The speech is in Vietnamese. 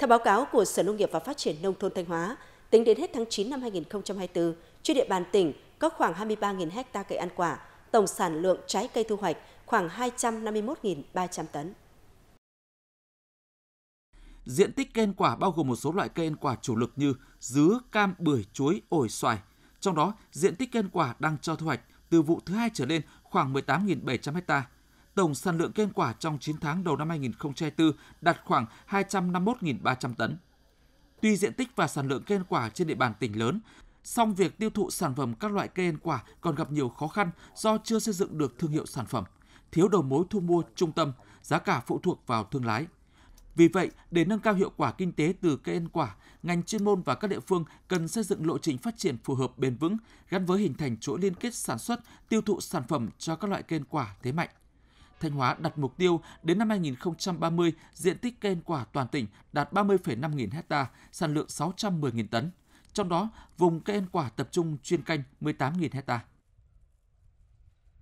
Theo báo cáo của Sở Nông nghiệp và Phát triển Nông thôn Thanh Hóa, tính đến hết tháng 9 năm 2024, trên địa bàn tỉnh có khoảng 23.000 ha cây ăn quả, tổng sản lượng trái cây thu hoạch khoảng 251.300 tấn. Diện tích cây ăn quả bao gồm một số loại cây ăn quả chủ lực như dứa, cam, bưởi, chuối, ổi, xoài. Trong đó, diện tích cây ăn quả đang cho thu hoạch từ vụ thứ hai trở lên khoảng 18.700 hectare tổng sản lượng kênh quả trong 9 tháng đầu năm 2024 đạt khoảng 251.300 tấn. Tuy diện tích và sản lượng kênh quả trên địa bàn tỉnh lớn, song việc tiêu thụ sản phẩm các loại cây ăn quả còn gặp nhiều khó khăn do chưa xây dựng được thương hiệu sản phẩm, thiếu đầu mối thu mua trung tâm, giá cả phụ thuộc vào thương lái. Vì vậy, để nâng cao hiệu quả kinh tế từ cây ăn quả, ngành chuyên môn và các địa phương cần xây dựng lộ trình phát triển phù hợp bền vững gắn với hình thành chuỗi liên kết sản xuất, tiêu thụ sản phẩm cho các loại cây ăn quả thế mạnh. Thanh Hóa đặt mục tiêu đến năm 2030 diện tích cây ăn quả toàn tỉnh đạt 30,5 nghìn hecta, sản lượng 610 nghìn tấn. Trong đó, vùng cây ăn quả tập trung chuyên canh 18 nghìn hectare.